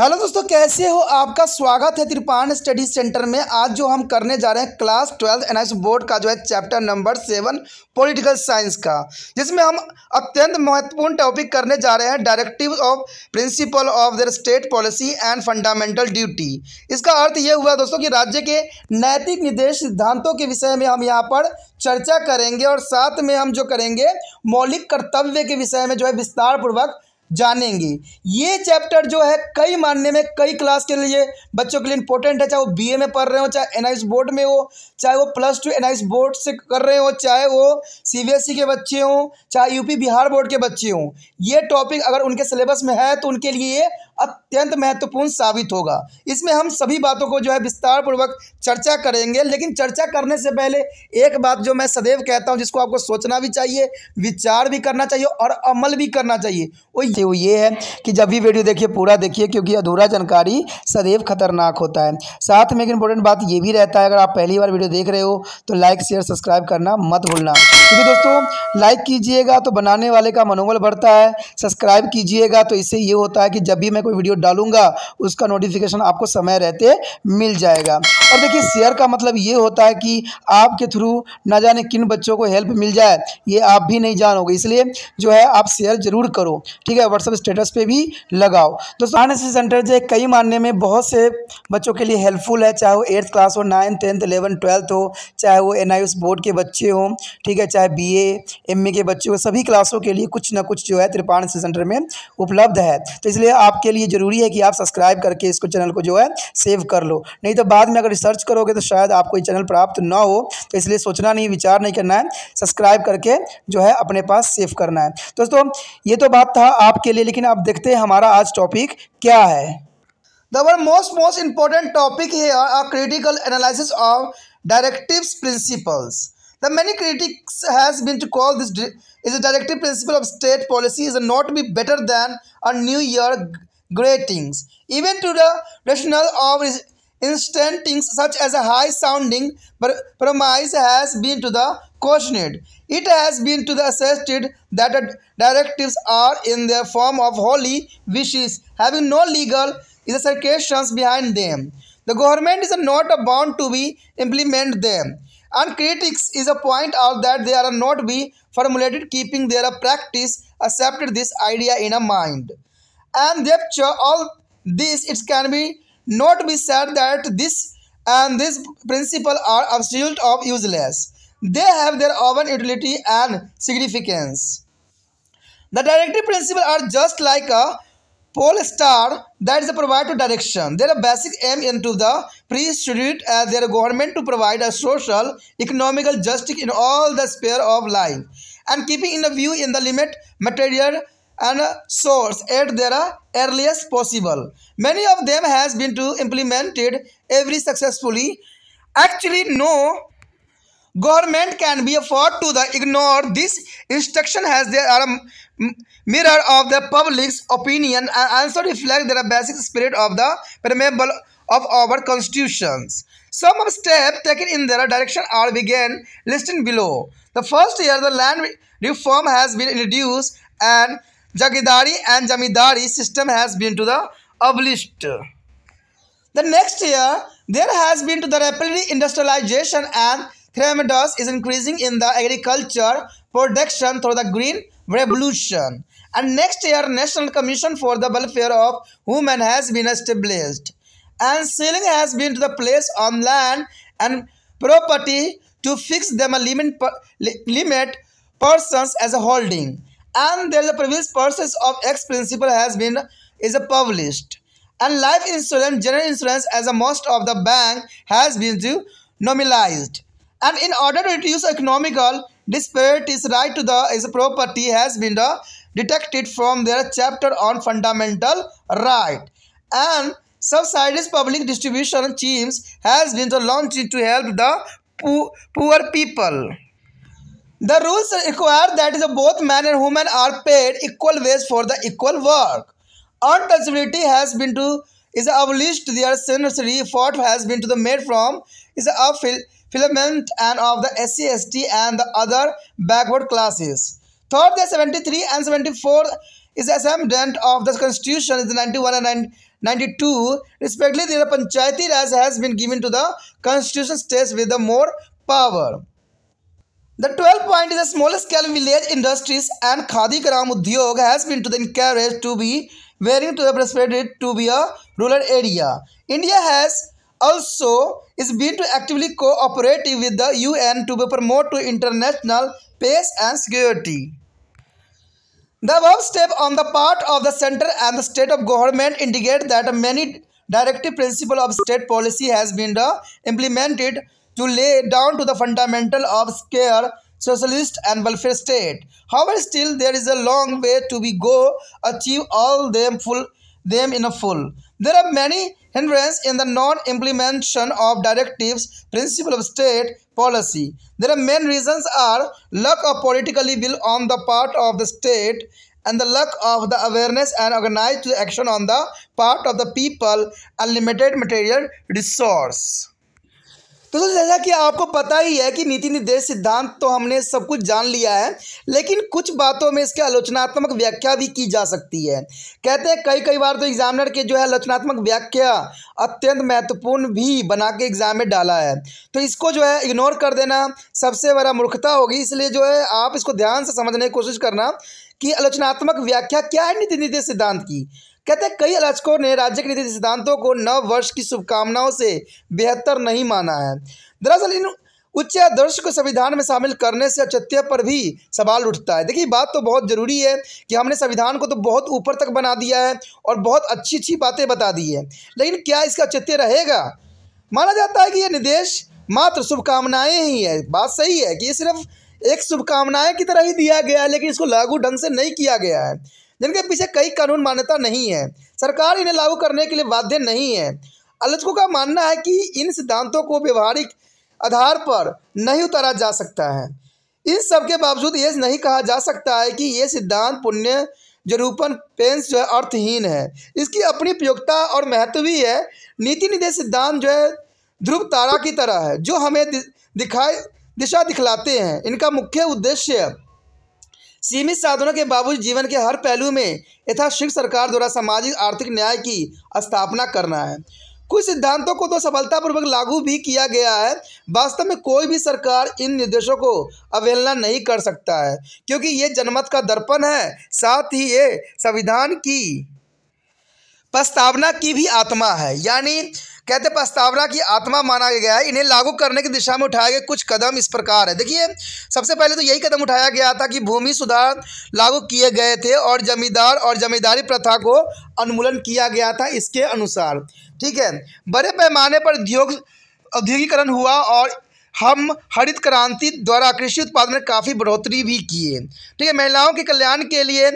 Hello दोस्तों कैसे हो आपका स्वागत है त्रिपान स्टडी सेंटर में आज जो हम करने जा रहे हैं क्लास ट्वेल्थ एनएस बोर्ड का जो है chapter number seven political science का जिसमें हम अत्यंत महत्वपूर्ण टॉपिक करने जा रहे हैं directive of principle of the state policy and fundamental duty इसका अर्थ ये हुआ दोस्तों कि राज्य के नैतिक निर्देश सिद्धांतों के विषय में हम यहाँ पर चर्चा करेंगे और साथ में हम जो करेंगे मौलिक कर्तव्य के विषय में जो है विस्तारपूर्वक जानेंगे ये चैप्टर जो है कई मानने में कई क्लास के लिए बच्चों के लिए इंपॉर्टेंट है चाहे वो बीए में पढ़ रहे हो चाहे एनआईएस बोर्ड में हो चाहे वो प्लस टू एनआईएस बोर्ड से कर रहे हो चाहे वो सीबीएसई e के बच्चे हों चाहे यूपी बिहार बोर्ड के बच्चे हों ये टॉपिक अगर उनके सिलेबस में है तो उनके लिए ये अत्यंत महत्वपूर्ण साबित होगा इसमें हम सभी बातों को जो है विस्तार पूर्वक चर्चा करेंगे लेकिन चर्चा करने से पहले एक बात जो मैं सदैव कहता हूं जिसको आपको सोचना भी चाहिए विचार भी करना चाहिए और अमल भी करना चाहिए वो ये वो ये है कि जब भी वीडियो देखिए पूरा देखिए क्योंकि अधूरा जानकारी सदैव खतरनाक होता है साथ में एक इंपॉर्टेंट बात ये भी रहता है अगर आप पहली बार वीडियो देख रहे हो तो लाइक शेयर सब्सक्राइब करना मत भूलना क्योंकि दोस्तों लाइक कीजिएगा तो बनाने वाले का मनोबल बढ़ता है सब्सक्राइब कीजिएगा तो इससे ये होता है कि जब भी मैं कोई वीडियो डालूंगा उसका नोटिफिकेशन आपको समय रहते मिल जाएगा और देखिए शेयर का मतलब ये होता है कि आपके थ्रू ना जाने किन बच्चों को हेल्प मिल जाए ये आप भी नहीं जानोगे इसलिए जो है आप शेयर ज़रूर करो ठीक है व्हाट्सअप स्टेटस पे भी लगाओ दोस्तों आनएससी सेंटर जो कई मानने में बहुत से बच्चों के लिए हेल्पफुल है चाहे वो एट्थ क्लास हो नाइन्थ टेंथ इलेवन ट्वेल्थ हो चाहे वो एन बोर्ड के बच्चे हों ठीक है चाहे बी एम के बच्चे हो सभी क्लासों के लिए कुछ ना कुछ जो है त्रिपाण सेंटर में उपलब्ध है तो इसलिए आपके इसके लिए ज़रूरी है कि आप सब्सक्राइब करके इसको चैनल को जो है सेव कर लो नहीं तो बाद में अगर रिसर्च करोगे तो शायद आपको ये चैनल प्राप्त ना हो तो इसलिए सोचना नहीं विचार नहीं करना है सब्सक्राइब करके जो है अपने पास सेव करना है दोस्तों ये तो बात था आपके लिए लेकिन आप देखते हैं हमारा आज टॉपिक क्या है the one most most important topic critical analysis of directive principles the many critics has been to call this is a directive principle of state policy is not be better than a new year gratings. Even to the rationale of instant things such as a high sounding promise has been to the cautioned. It has been to the assessed that the directives are in the form of holy wishes, having no legal circumstances behind them. The government is not bound to be implement them. And critics is a point out that they are not be formulated keeping their practice accepted this idea in a mind and therefore all this it can be not be said that this and this principle are absolute or useless. They have their own utility and significance. The directive principle are just like a pole star that is provide to direction. Their basic aim into the pre-student as their government to provide a social, economical justice in all the sphere of life and keeping in a view in the limit material and source at their earliest possible. Many of them has been to implemented every successfully. Actually, no government can be afford to the ignore this instruction as they are a mirror of the public's opinion and also reflect the basic spirit of the preamble of our constitutions. Some of steps taken in their direction are begin listed below. The first year the land reform has been introduced and Jagidari and Jamidari system has been to the abolished. The next year, there has been to the rapidly industrialization and tremendous is increasing in the agriculture production through the Green Revolution. And next year, National Commission for the Welfare of Women has been established. And ceiling has been to the place on land and property to fix them a limit, limit persons as a holding and the previous process of ex principal has been is published and life insurance general insurance as a most of the bank has been nominalized and in order to reduce economical disparities right to the is property has been detected from their chapter on fundamental right and subsidies public distribution teams has been launched to help the poor people the rules require that both men and women are paid equal wage for the equal work. Untouchability has been to is abolished. Their sincere effort has been to the made from is a fil- filament and of the SCST and the other backward classes. Third, the 73 and 74 is ascendant of the constitution is 91 and 92 respectively the panchayati raj has been given to the constitution states with the more power the 12 point is a small scale village industries and Khadi gram Udyog has been to the encouraged to be wearing to the prosperity to be a rural area. India has also is been to actively cooperate with the UN to promote to international peace and security. The above step on the part of the center and the state of government indicate that many directive principle of state policy has been implemented to lay down to the fundamental of scare socialist and welfare state. However, still there is a long way to be go achieve all them full them in a full. There are many hindrances in the non-implementation of directives principle of state policy. There are main reasons are lack of politically will on the part of the state and the lack of the awareness and organized action on the part of the people and limited material resource. तो जैसा कि आपको पता ही है कि नीति निर्देश सिद्धांत तो हमने सब कुछ जान लिया है लेकिन कुछ बातों में इसके आलोचनात्मक व्याख्या भी की जा सकती है कहते हैं कई कई बार तो एग्जामिनर के जो है आलोचनात्मक व्याख्या अत्यंत महत्वपूर्ण भी बना के एग्जाम में डाला है तो इसको जो है इग्नोर कर देना सबसे बड़ा मूर्खता होगी इसलिए जो है आप इसको ध्यान से समझने की कोशिश करना कि आलोचनात्मक व्याख्या क्या है नीति निर्देश सिद्धांत की कहते हैं कई अलाचकों ने राज्य के नीति सिद्धांतों को नव वर्ष की शुभकामनाओं से बेहतर नहीं माना है दरअसल इन उच्च आदर्श को संविधान में शामिल करने से अचत्य पर भी सवाल उठता है देखिए बात तो बहुत ज़रूरी है कि हमने संविधान को तो बहुत ऊपर तक बना दिया है और बहुत अच्छी अच्छी बातें बता दी है लेकिन क्या इसका अचत्य रहेगा माना जाता है कि यह निर्देश मात्र शुभकामनाएँ ही है बात सही है कि ये सिर्फ एक शुभकामनाएँ की तरह ही दिया गया है लेकिन इसको लागू ढंग से नहीं किया गया है जिनके पीछे कई कानून मान्यता नहीं है सरकार इन्हें लागू करने के लिए बाध्य नहीं है आलोचकों का मानना है कि इन सिद्धांतों को व्यवहारिक आधार पर नहीं उतारा जा सकता है इन सब के बावजूद ये नहीं कहा जा सकता है कि ये सिद्धांत पुण्य जरूपन पेंस जो है अर्थहीन है इसकी अपनी उपयोगिता और महत्व भी है नीति निदेश सिद्धांत जो है ध्रुव तारा की तरह है जो हमें दिखाई दिशा दिखलाते हैं इनका मुख्य उद्देश्य सीमित साधनों के बावजूद जीवन के हर पहलू में यथाशीघ्र सरकार द्वारा सामाजिक आर्थिक न्याय की स्थापना करना है कुछ सिद्धांतों को तो सफलतापूर्वक लागू भी किया गया है वास्तव में कोई भी सरकार इन निर्देशों को अवहेलना नहीं कर सकता है क्योंकि ये जनमत का दर्पण है साथ ही ये संविधान की प्रस्तावना की भी आत्मा है यानी कहते प्रस्तावना की आत्मा माना गया है इन्हें लागू करने की दिशा में उठाए गए कुछ कदम इस प्रकार है देखिए सबसे पहले तो यही कदम उठाया गया था कि भूमि सुधार लागू किए गए थे और जमींदार और जमींदारी प्रथा को अनुमूलन किया गया था इसके अनुसार ठीक है बड़े पैमाने पर उद्योग औद्योगिकरण हुआ और हम हरित क्रांति द्वारा कृषि उत्पादन में काफ़ी बढ़ोतरी भी किए ठीक है महिलाओं के कल्याण के लिए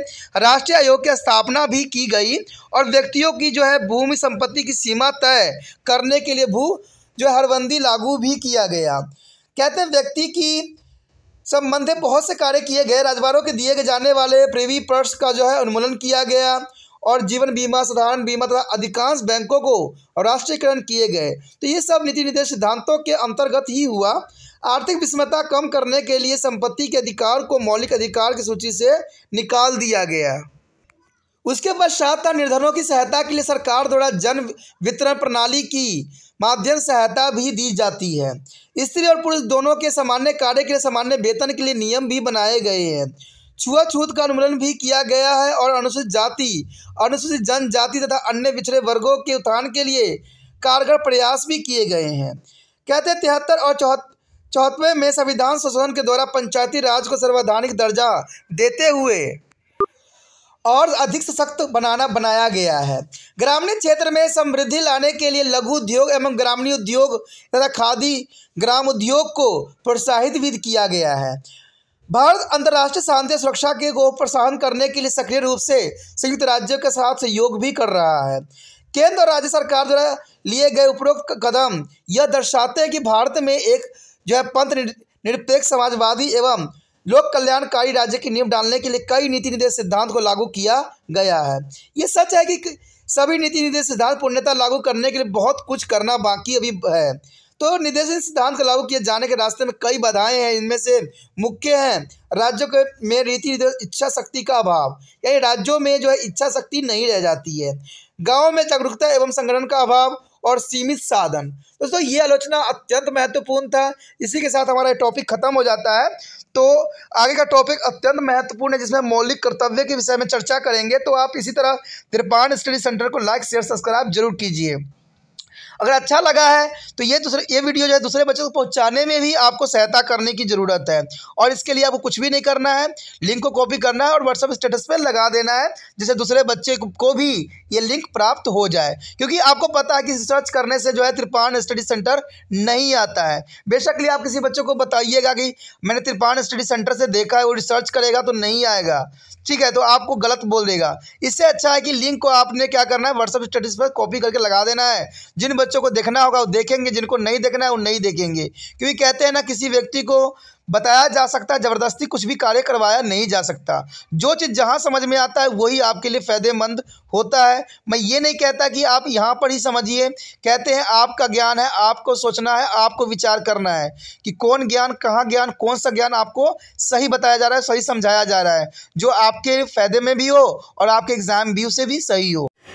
राष्ट्रीय आयोग की स्थापना भी की गई और व्यक्तियों की जो है भूमि संपत्ति की सीमा तय करने के लिए भू जो हरबंदी लागू भी किया गया कहते हैं व्यक्ति की संबंधित बहुत से कार्य किए गए राजवारों के दिए जाने वाले प्रेवी पर्स का जो है उन्मूलन किया गया और जीवन बीमा साधारण बीमा तथा अधिकांश बैंकों को राष्ट्रीयकरण किए गए तो ये सब नीति निर्देश सिद्धांतों के अंतर्गत ही हुआ आर्थिक विषमता कम करने के लिए संपत्ति के अधिकार को मौलिक अधिकार की सूची से निकाल दिया गया उसके पश्चात निर्धनों की सहायता के लिए सरकार द्वारा जन वितरण प्रणाली की माध्यम सहायता भी दी जाती है स्त्री और पुरुष दोनों के सामान्य कार्य के लिए सामान्य वेतन के लिए नियम भी बनाए गए हैं छुआछूत का उन्मूलन भी किया गया है और अनुसूचित जाति अनुसूचित जनजाति तथा अन्य पिछड़े वर्गों के उत्थान के लिए कारगर प्रयास भी किए गए हैं कहते हैं तिहत्तर और चौहत्तर में संविधान संशोधन के द्वारा पंचायती राज को सर्वाधानिक दर्जा देते हुए और अधिक सशक्त बनाना बनाया गया है ग्रामीण क्षेत्र में समृद्धि लाने के लिए लघु उद्योग एवं ग्रामीण उद्योग तथा खादी ग्राम उद्योग को प्रोत्साहित भी किया गया है भारत अंतर्राष्ट्रीय शांति और सुरक्षा के को प्रोत्साहन करने के लिए सक्रिय रूप से संयुक्त राज्यों के साथ सहयोग भी कर रहा है केंद्र और राज्य सरकार द्वारा लिए गए उपरोक्त कदम यह दर्शाते हैं कि भारत में एक जो है पंथ निरपेक्ष समाजवादी एवं लोक कल्याणकारी राज्य की नींव डालने के लिए कई नीति निर्देश सिद्धांत को लागू किया गया है ये सच है कि सभी नीति निर्देश सिद्धांत पूर्णता लागू करने के लिए बहुत कुछ करना बाकी अभी है तो निर्देशन सिद्धांत को लागू किए जाने के रास्ते में कई बाधाएं हैं इनमें से मुख्य हैं राज्यों के में रीति इच्छा शक्ति का अभाव यानी राज्यों में जो है इच्छा शक्ति नहीं रह जाती है गाँव में जागरूकता एवं संगठन का अभाव और सीमित साधन दोस्तों ये आलोचना अत्यंत महत्वपूर्ण था इसी के साथ हमारा टॉपिक खत्म हो जाता है तो आगे का टॉपिक अत्यंत महत्वपूर्ण है जिसमें मौलिक कर्तव्य के विषय में चर्चा करेंगे तो आप इसी तरह तिरपान स्टडी सेंटर को लाइक शेयर सब्सक्राइब जरूर कीजिए अगर अच्छा लगा है तो ये दूसरे ये वीडियो जो है दूसरे बच्चों को पहुंचाने में भी आपको सहायता करने की ज़रूरत है और इसके लिए आपको कुछ भी नहीं करना है लिंक को कॉपी करना है और व्हाट्सअप स्टेटस पर लगा देना है जिससे दूसरे बच्चे को भी ये लिंक प्राप्त हो जाए क्योंकि आपको पता है कि रिसर्च करने से जो है त्रिपान स्टडी सेंटर नहीं आता है बेशक लिए आप किसी बच्चों को बताइएगा कि मैंने त्रिपान स्टडी सेंटर से देखा है वो रिसर्च करेगा तो नहीं आएगा ठीक है तो आपको गलत बोल देगा इससे अच्छा है कि लिंक को आपने क्या करना है व्हाट्सअप स्टेटस पर कॉपी करके लगा देना है जिन बच्चों बच्चों को देखना होगा वो देखेंगे जिनको नहीं देखना है वो नहीं देखेंगे क्योंकि कहते हैं ना किसी व्यक्ति को बताया जा सकता है ज़बरदस्ती कुछ भी कार्य करवाया नहीं जा सकता जो चीज़ जहाँ समझ में आता है वही आपके लिए फ़ायदेमंद होता है मैं ये नहीं कहता कि आप यहाँ पर ही समझिए कहते हैं आपका ज्ञान है आपको सोचना है आपको विचार करना है कि कौन ज्ञान कहाँ ज्ञान कौन सा ज्ञान आपको सही बताया जा रहा है सही समझाया जा रहा है जो आपके फ़ायदे में भी हो और आपके एग्ज़ाम व्यू से भी सही हो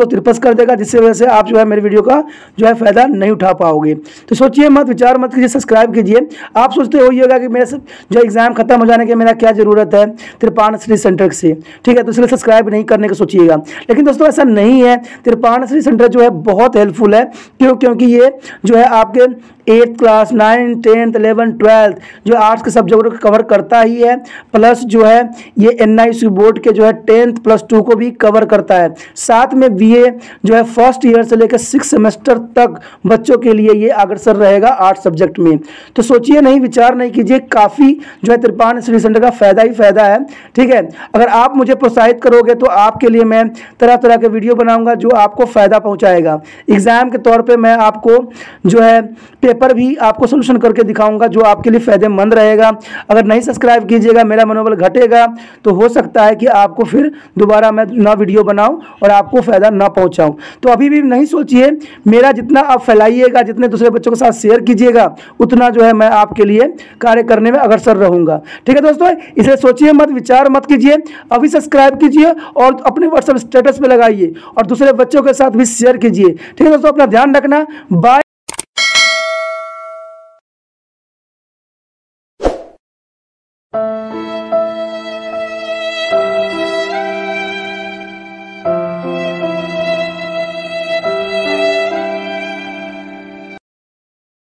को तिरपस कर देगा जिससे वजह से आप जो है मेरे वीडियो का जो है फ़ायदा नहीं उठा पाओगे तो सोचिए मत विचार मत कीजिए सब्सक्राइब कीजिए आप सोचते होगा कि मेरा जो एग्ज़ाम खत्म हो जाने की मेरा क्या ज़रूरत है त्रिपाण श्री सेंटर से ठीक है तो इसलिए सब्सक्राइब नहीं करने का सोचिएगा लेकिन दोस्तों ऐसा नहीं है त्रिपाण श्री सेंटर जो है बहुत हेल्पफुल है क्यों क्योंकि ये जो है आपके eighth class ninth tenth eleven twelfth जो आर्ट्स के सब्जेक्ट को कवर करता ही है प्लस जो है ये एन बोर्ड के जो है टेंथ प्लस टू को भी कवर करता है साथ में बी ये जो है फर्स्ट ईयर से लेकर सिक्स सेमेस्टर तक बच्चों के लिए ये अग्रसर रहेगा आर्ट सब्जेक्ट में तो सोचिए नहीं विचार नहीं कीजिए काफ़ी जो है त्रिपान स्टडी सेंटर का फ़ायदा ही फ़ायदा है ठीक है अगर आप मुझे प्रोत्साहित करोगे तो आपके लिए मैं तरह तरह के वीडियो बनाऊँगा जो आपको फ़ायदा पहुँचाएगा एग्ज़ाम के तौर पर मैं आपको जो है पेपर भी आपको सोल्यूशन करके दिखाऊँगा जो आपके लिए फ़ायदेमंद रहेगा अगर नहीं सब्सक्राइब कीजिएगा मेरा मनोबल घटेगा तो हो सकता है कि आपको फिर दोबारा मैं ना वीडियो बनाऊँ और आपको फ़ायदा ना पहुँचाऊँ तो अभी भी नहीं सोचिए मेरा जितना आप फैलाइएगा जितने दूसरे बच्चों के साथ शेयर कीजिएगा उतना जो है मैं आपके लिए कार्य करने में अग्रसर रहूँगा ठीक है दोस्तों इसे सोचिए मत विचार मत कीजिए अभी सब्सक्राइब कीजिए और अपने व्हाट्सएप स्टेटस पर लगाइए और दूसरे बच्चों के साथ भी शेयर कीजिए ठीक है दोस्तों अपना ध्यान रखना बाय